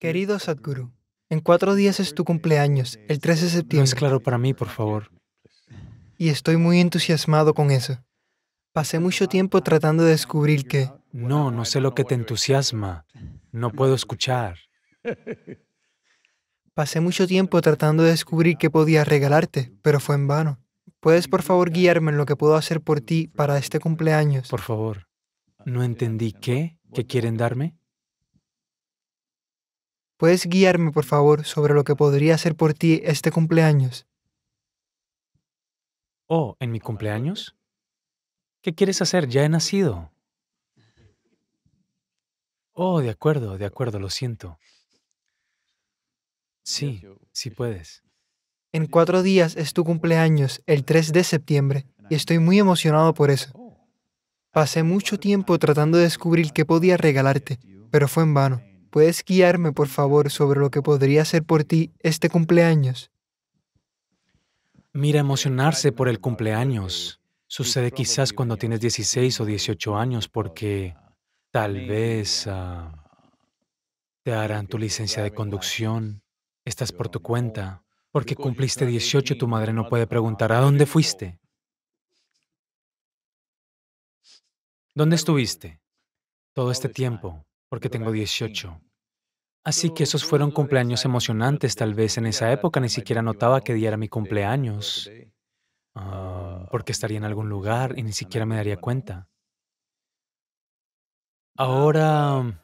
Querido Sadhguru, en cuatro días es tu cumpleaños, el 13 de septiembre. No es claro para mí, por favor. Y estoy muy entusiasmado con eso. Pasé mucho tiempo tratando de descubrir que... No, no sé lo que te entusiasma. No puedo escuchar. Pasé mucho tiempo tratando de descubrir qué podía regalarte, pero fue en vano. ¿Puedes por favor guiarme en lo que puedo hacer por ti para este cumpleaños? Por favor. ¿No entendí qué? ¿Qué quieren darme? ¿Puedes guiarme, por favor, sobre lo que podría hacer por ti este cumpleaños? Oh, ¿en mi cumpleaños? ¿Qué quieres hacer? Ya he nacido. Oh, de acuerdo, de acuerdo, lo siento. Sí, sí puedes. En cuatro días es tu cumpleaños, el 3 de septiembre, y estoy muy emocionado por eso. Pasé mucho tiempo tratando de descubrir qué podía regalarte, pero fue en vano. ¿Puedes guiarme, por favor, sobre lo que podría hacer por ti este cumpleaños? Mira, emocionarse por el cumpleaños sucede quizás cuando tienes 16 o 18 años porque tal vez ah, te harán tu licencia de conducción, estás por tu cuenta, porque cumpliste 18 tu madre no puede preguntar a dónde fuiste. ¿Dónde estuviste todo este tiempo? Porque tengo 18. Así que esos fueron cumpleaños emocionantes, tal vez en esa época ni siquiera notaba que día era mi cumpleaños, ah, porque estaría en algún lugar y ni siquiera me daría cuenta. Ahora,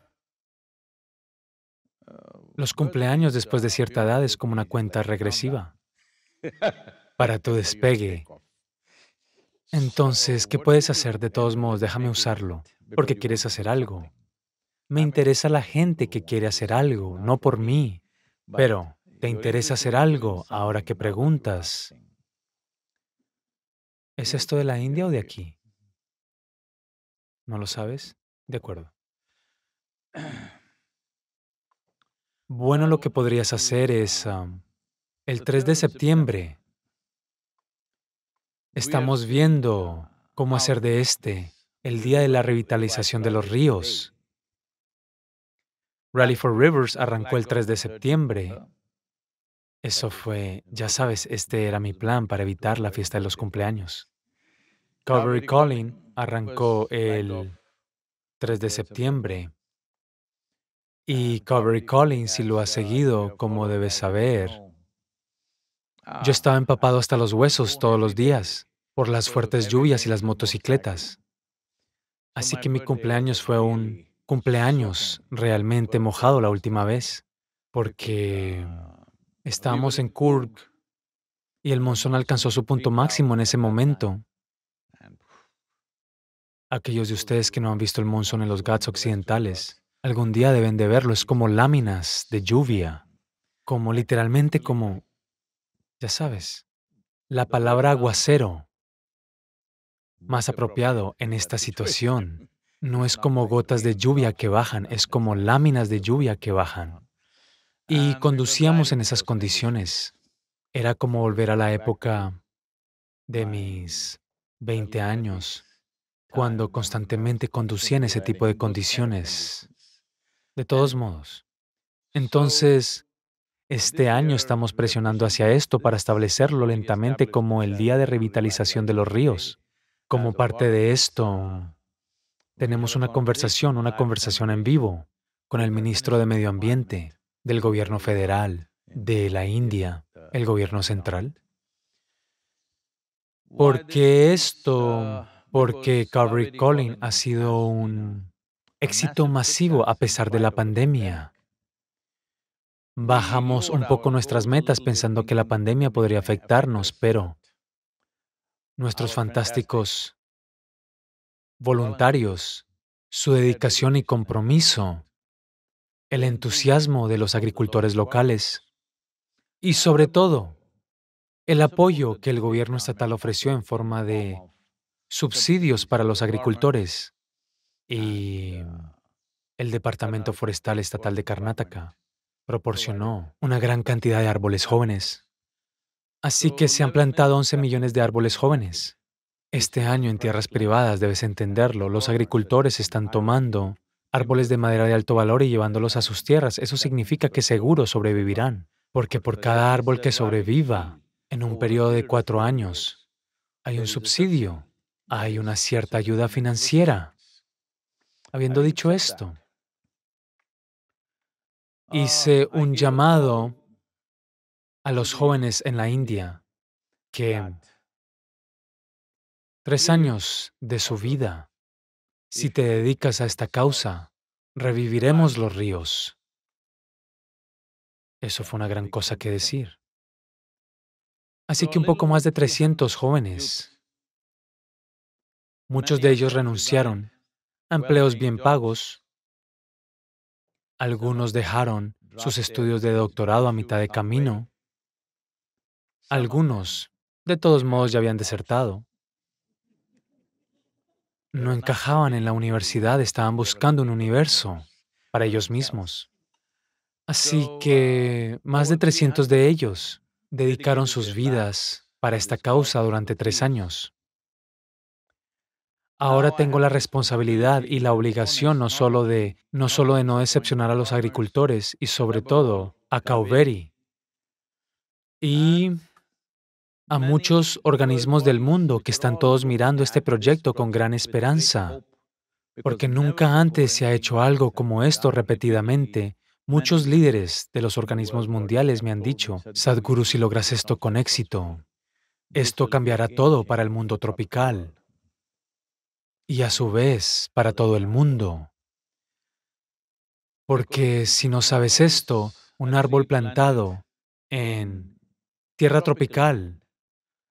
los cumpleaños después de cierta edad es como una cuenta regresiva. Para tu despegue, entonces, ¿qué puedes hacer? De todos modos, déjame usarlo, porque quieres hacer algo. Me interesa la gente que quiere hacer algo, no por mí. Pero, ¿te interesa hacer algo ahora que preguntas? ¿Es esto de la India o de aquí? ¿No lo sabes? De acuerdo. Bueno, lo que podrías hacer es... el 3 de septiembre Estamos viendo cómo hacer de este el día de la revitalización de los ríos. Rally for Rivers arrancó el 3 de septiembre. Eso fue, ya sabes, este era mi plan para evitar la fiesta de los cumpleaños. Calvary Calling arrancó el 3 de septiembre. Y Calvary Calling, si lo ha seguido, como debes saber, yo estaba empapado hasta los huesos todos los días por las fuertes lluvias y las motocicletas. Así que mi cumpleaños fue un cumpleaños realmente mojado la última vez, porque estábamos en Kurk y el monzón alcanzó su punto máximo en ese momento. Aquellos de ustedes que no han visto el monzón en los Ghats occidentales, algún día deben de verlo, es como láminas de lluvia, como literalmente como ya sabes, la palabra aguacero mm, más apropiado en esta situación. No es como gotas de lluvia que bajan, es como láminas de lluvia que bajan. Y ah, conducíamos en esas condiciones. Era como volver a la época de mis 20 años, cuando constantemente conducía en ese tipo de condiciones. De todos modos. Entonces, este año estamos presionando hacia esto para establecerlo lentamente como el Día de Revitalización de los Ríos. Como parte de esto, tenemos una conversación, una conversación en vivo, con el ministro de Medio Ambiente, del gobierno federal, de la India, el gobierno central. ¿Por qué esto? Porque Calvary Calling ha sido un éxito masivo a pesar de la pandemia. Bajamos un poco nuestras metas pensando que la pandemia podría afectarnos, pero nuestros fantásticos voluntarios, su dedicación y compromiso, el entusiasmo de los agricultores locales y sobre todo el apoyo que el gobierno estatal ofreció en forma de subsidios para los agricultores y el Departamento Forestal Estatal de Karnataka proporcionó una gran cantidad de árboles jóvenes. Así que mm, se han plantado 11 millones de árboles jóvenes. Este año en tierras privadas, debes entenderlo, los agricultores están tomando árboles de madera de alto valor y llevándolos a sus tierras. Eso significa que pues, seguro sobrevivirán, porque por pues, cada árbol que sobreviva en un periodo de cuatro años, pues, hay un subsidio, hay una cierta ayuda financiera. Habiendo dicho esto, hice ah, un llamado a los jóvenes en la India que tres años de su vida, si te dedicas a esta causa, reviviremos los ríos. Eso fue una gran cosa que decir. Así que un poco más de 300 jóvenes, muchos de ellos renunciaron a empleos bien pagos algunos dejaron sus estudios de doctorado a mitad de camino. Algunos, de todos modos, ya habían desertado. No encajaban en la universidad, estaban buscando un universo para ellos mismos. Así que más de 300 de ellos dedicaron sus vidas para esta causa durante tres años. Ahora tengo la responsabilidad y la obligación no solo de no, decepcionar a los agricultores y sobre todo a Cauvery y a muchos organismos del mundo que están todos mirando este proyecto con gran esperanza, porque nunca antes se ha hecho algo como esto repetidamente. Muchos líderes de los organismos mundiales me han dicho, Sadhguru, si logras esto con éxito, esto cambiará todo para el mundo tropical y a su vez para todo el mundo. Porque si no sabes esto, un árbol plantado en tierra tropical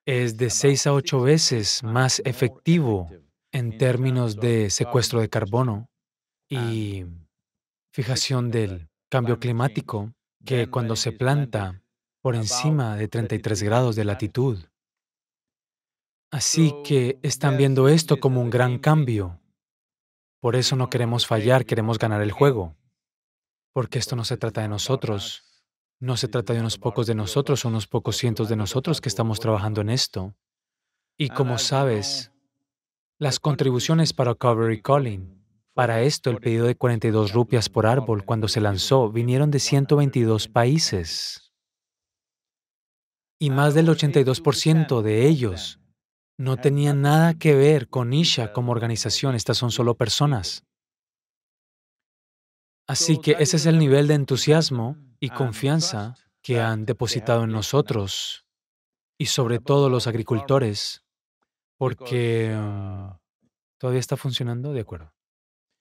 es de seis a ocho veces más efectivo en términos de secuestro de carbono ah, y fijación del cambio climático que cuando se planta por encima de 33 grados de latitud. Así que están viendo esto como un gran cambio. Por eso no queremos fallar, queremos ganar el juego. Porque esto no se trata de nosotros. No se trata de unos pocos de nosotros, son unos pocos cientos de nosotros que estamos trabajando en esto. Y como sabes, las contribuciones para Covery Calling, para esto el pedido de 42 rupias por árbol cuando se lanzó, vinieron de 122 países. Y más del 82% de ellos no tenía nada que ver con Isha como organización, estas son solo personas. Así que ese es el nivel de entusiasmo y confianza que han depositado en nosotros y sobre todo los agricultores, porque... Mm, ¿Todavía está funcionando? De acuerdo.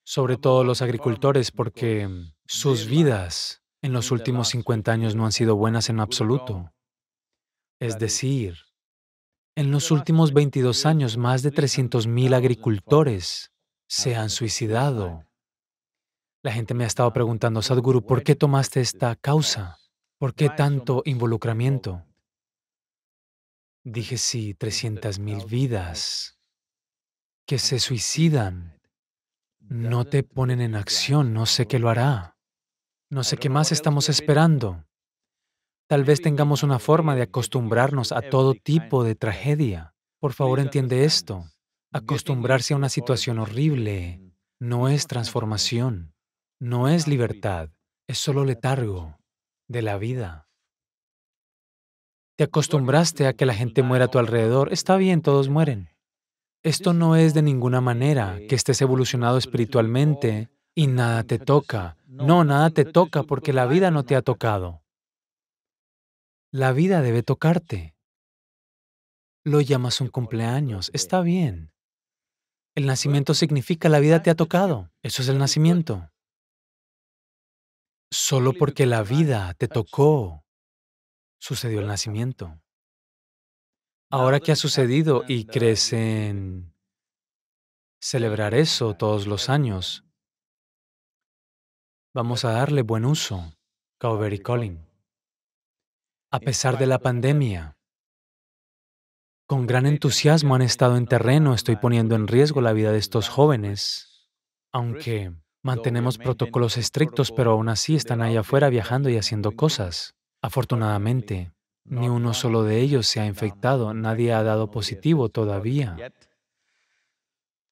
Sobre todo los agricultores, porque mm, sus vidas en los últimos 50 años no han sido buenas en absoluto. Es decir, en los últimos 22 años, más de 300.000 agricultores se han suicidado. La gente me ha estado preguntando, Sadhguru, ¿por qué tomaste esta causa? ¿Por qué tanto involucramiento? Dije, sí, 300.000 vidas que se suicidan no te ponen en acción, no sé qué lo hará. No sé qué más estamos esperando. Tal vez tengamos una forma de acostumbrarnos a todo tipo de tragedia. Por favor, entiende esto. Acostumbrarse a una situación horrible no es transformación, no es libertad, es solo letargo de la vida. Te acostumbraste a que la gente muera a tu alrededor. Está bien, todos mueren. Esto no es de ninguna manera que estés evolucionado espiritualmente y nada te toca. No, nada te toca porque la vida no te ha tocado. La vida debe tocarte. Lo llamas un cumpleaños, está bien. El nacimiento pues, significa la vida te ha tocado, eso es el pues. nacimiento. Solo porque la vida te tocó, sucedió el nacimiento. Ahora que ha sucedido y crees en ¿eh? celebrar eso todos los ¿eh? años, vamos a darle buen uso. Calvary Collin a pesar de la pandemia. Con gran entusiasmo han estado en terreno, estoy poniendo en riesgo la vida de estos jóvenes, aunque mantenemos protocolos estrictos, pero aún así están allá afuera viajando y haciendo cosas. Afortunadamente, ni uno solo de ellos se ha infectado, nadie ha dado positivo todavía.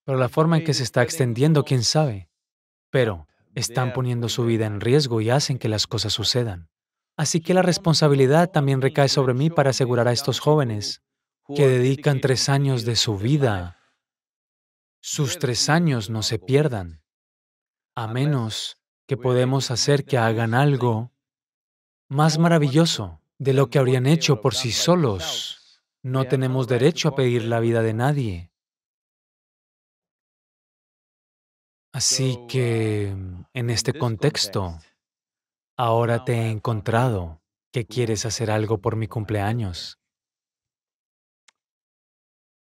Pero la forma en que se está extendiendo, quién sabe. Pero están poniendo su vida en riesgo y hacen que las cosas sucedan. Así que la responsabilidad también recae sobre mí para asegurar a estos jóvenes que dedican tres años de su vida. Sus tres años no se pierdan, a menos que podemos hacer que hagan algo más maravilloso de lo que habrían hecho por sí solos. No tenemos derecho a pedir la vida de nadie. Así que, en este contexto, ahora ah, te he encontrado, que quieres hacer algo por mi cumpleaños.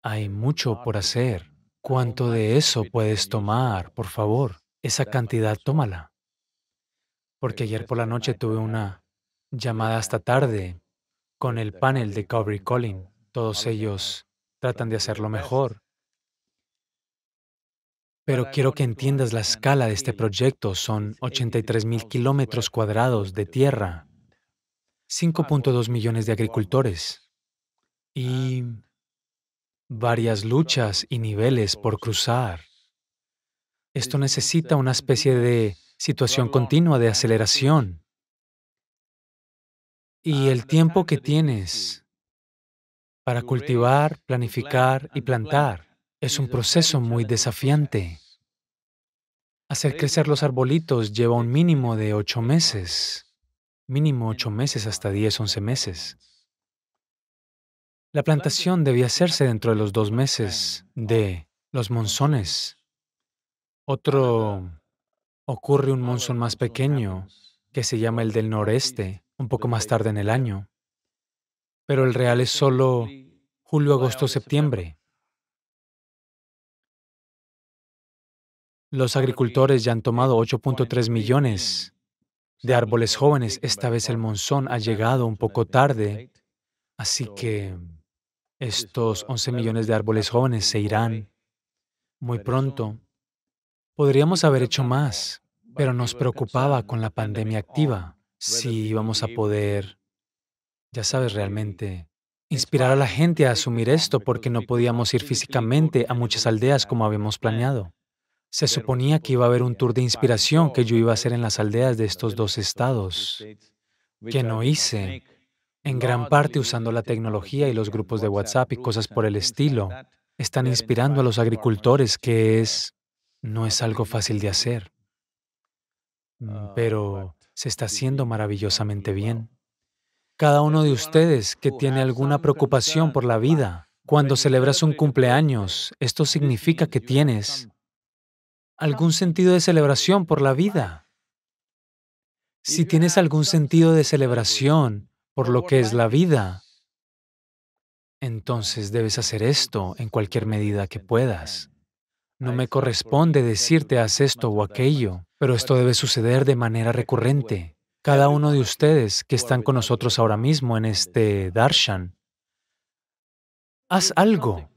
Hay mucho ah, por hacer. ¿Cuánto de eso puedes tomar, por favor? Esa cantidad, tómala. Porque ayer por la noche tuve una llamada hasta tarde con el panel de Cowrie Collin. Todos ellos tratan de hacerlo mejor. Pero quiero que entiendas la escala de este proyecto. Son 83.000 kilómetros cuadrados de tierra, 5.2 millones de agricultores y ah, varias luchas y niveles por cruzar. Esto necesita una especie de situación continua de aceleración. Y ah, el tiempo que tienes para cultivar, planificar y plantar es un proceso muy desafiante. Hacer crecer los arbolitos lleva un mínimo de ocho meses, mínimo ocho meses hasta diez, once meses. La plantación debía hacerse dentro de los dos meses de los monzones. Otro ocurre un monzón más pequeño, que se llama el del noreste, un poco más tarde en el año. Pero el real es solo julio, agosto, septiembre. Los agricultores ya han tomado 8.3 millones de árboles jóvenes. Esta vez el monzón ha llegado un poco tarde, así que estos 11 millones de árboles jóvenes se irán muy pronto. Podríamos haber hecho más, pero nos preocupaba con la pandemia activa si íbamos a poder, ya sabes, realmente inspirar a la gente a asumir esto porque no podíamos ir físicamente a muchas aldeas como habíamos planeado. Se suponía que iba a haber un tour de inspiración que yo iba a hacer en las aldeas de estos dos estados, que no hice, en gran parte usando la tecnología y los grupos de WhatsApp y cosas por el estilo. Están inspirando a los agricultores, que es... no es algo fácil de hacer, mm, pero se está haciendo maravillosamente bien. Cada uno de ustedes que tiene alguna preocupación por la vida, cuando celebras un cumpleaños, esto significa que tienes algún sentido de celebración por la vida, si tienes algún sentido de celebración por lo que es la vida, entonces debes hacer esto en cualquier medida que puedas. No me corresponde decirte haz esto o aquello, pero esto debe suceder de manera recurrente. Cada uno de ustedes que están con nosotros ahora mismo en este darshan, haz algo.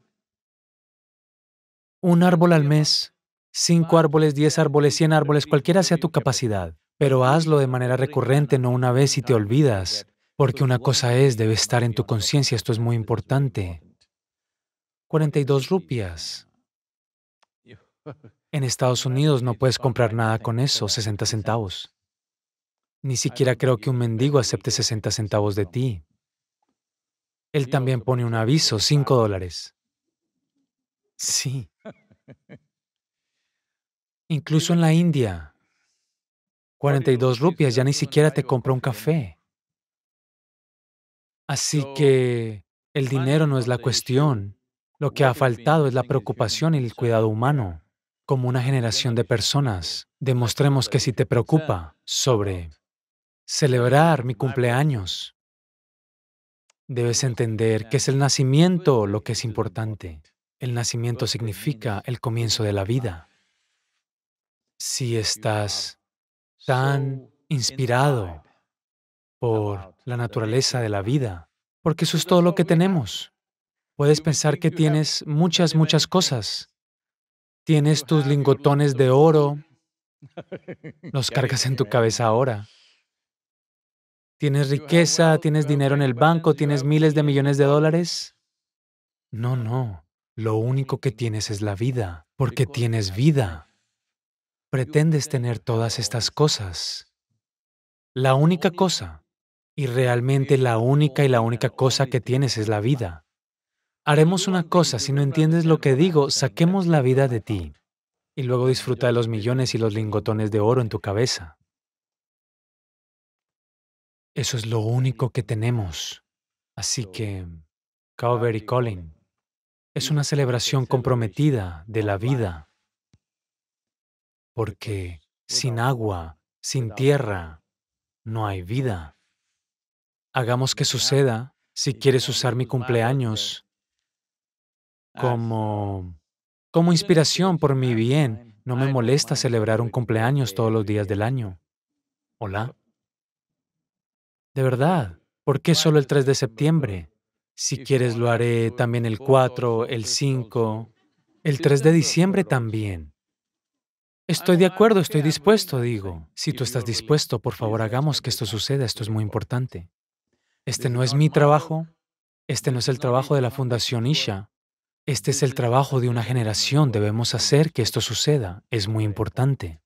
Un árbol al mes, cinco árboles, diez árboles, cien árboles, cualquiera sea tu capacidad, pero hazlo de manera recurrente, no una vez y te olvidas, porque una cosa es, debe estar en tu conciencia, esto es muy importante. 42 rupias. En Estados Unidos no puedes comprar nada con eso, 60 centavos. Ni siquiera creo que un mendigo acepte 60 centavos de ti. Él también pone un aviso, 5 dólares. Sí. Incluso en la India, 42 rupias ya ni siquiera te compra un café. Así que el dinero no es la cuestión. Lo que ha faltado es la preocupación y el cuidado humano. Como una generación de personas, demostremos que si te preocupa sobre celebrar mi cumpleaños, debes entender que es el pues, nacimiento lo que es importante. El nacimiento significa el comienzo de la vida si estás tan inspirado por la naturaleza de la vida, porque eso es todo lo que tenemos. Puedes pensar que tienes muchas, muchas cosas. Tienes tus lingotones de oro, los cargas en tu cabeza ahora. Tienes riqueza, tienes dinero en el banco, tienes miles de millones de dólares. No, no. Lo único que tienes es la vida, porque tienes vida pretendes tener todas estas cosas. La única cosa, y realmente la única y la única cosa que tienes es la vida. Haremos una cosa, si no entiendes lo que digo, saquemos la vida de ti y luego disfruta de los millones y los lingotones de oro en tu cabeza. Eso es lo único que tenemos. Así que, Calvary Calling es una celebración comprometida de la vida porque sin agua, sin tierra, no hay vida. Hagamos que suceda si quieres usar mi pues cumpleaños como, como inspiración por mi bien. No me molesta celebrar un cumpleaños todos los días del año. Hola. De verdad, ¿por qué solo el 3 de septiembre? Si pues quieres lo haré pues también el 4, el 5, el 3 de diciembre también. Estoy de acuerdo, estoy dispuesto, digo. Si tú estás dispuesto, por favor hagamos que esto suceda, esto es muy importante. Este no es mi trabajo, este no es el trabajo de la Fundación Isha, este es el trabajo de una generación, debemos hacer que esto suceda, es muy importante.